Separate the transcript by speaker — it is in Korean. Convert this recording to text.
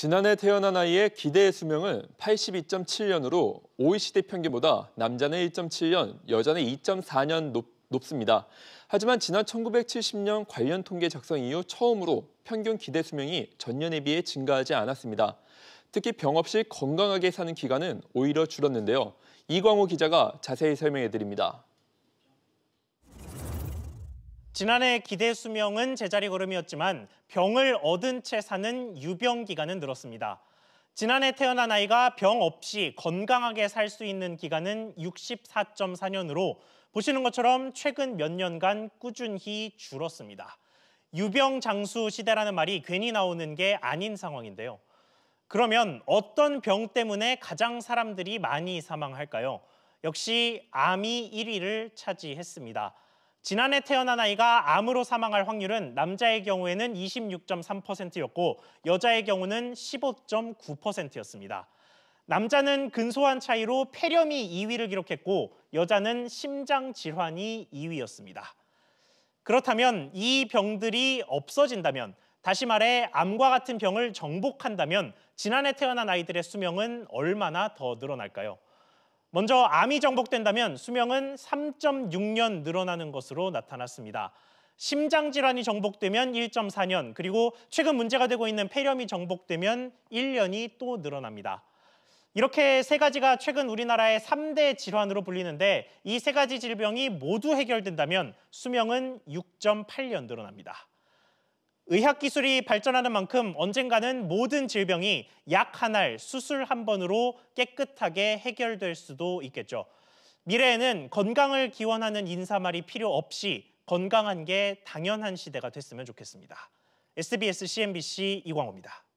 Speaker 1: 지난해 태어난 아이의 기대 수명은 82.7년으로 OECD 평균보다 남자는 1.7년, 여자는 2.4년 높, 높습니다. 하지만 지난 1970년 관련 통계 작성 이후 처음으로 평균 기대 수명이 전년에 비해 증가하지 않았습니다. 특히 병 없이 건강하게 사는 기간은 오히려 줄었는데요. 이광호 기자가 자세히 설명해 드립니다.
Speaker 2: 지난해 기대 수명은 제자리 걸음이었지만 병을 얻은 채 사는 유병 기간은 늘었습니다. 지난해 태어난 아이가 병 없이 건강하게 살 수 있는 기간은 64.4년으로 보시는 것처럼 최근 몇 년간 꾸준히 줄었습니다. 유병 장수 시대라는 말이 괜히 나오는 게 아닌 상황인데요. 그러면 어떤 병 때문에 가장 사람들이 많이 사망할까요? 역시 암이 1위를 차지했습니다. 지난해 태어난 아이가 암으로 사망할 확률은 남자의 경우에는 26.3%였고 여자의 경우는 15.9%였습니다. 남자는 근소한 차이로 폐렴이 2위를 기록했고 여자는 심장 질환이 2위였습니다. 그렇다면 이 병들이 없어진다면 다시 말해 암과 같은 병을 정복한다면 지난해 태어난 아이들의 수명은 얼마나 더 늘어날까요? 먼저 암이 정복된다면 수명은 3.6년 늘어나는 것으로 나타났습니다. 심장 질환이 정복되면 1.4년, 그리고 최근 문제가 되고 있는 폐렴이 정복되면 1년이 또 늘어납니다. 이렇게 세 가지가 최근 우리나라의 3대 질환으로 불리는데 이 세 가지 질병이 모두 해결된다면 수명은 6.8년 늘어납니다. 의학 기술이 발전하는 만큼 언젠가는 모든 질병이 약 한 알, 수술 한 번으로 깨끗하게 해결될 수도 있겠죠. 미래에는 건강을 기원하는 인사말이 필요 없이 건강한 게 당연한 시대가 됐으면 좋겠습니다. SBS CNBC 이광호입니다.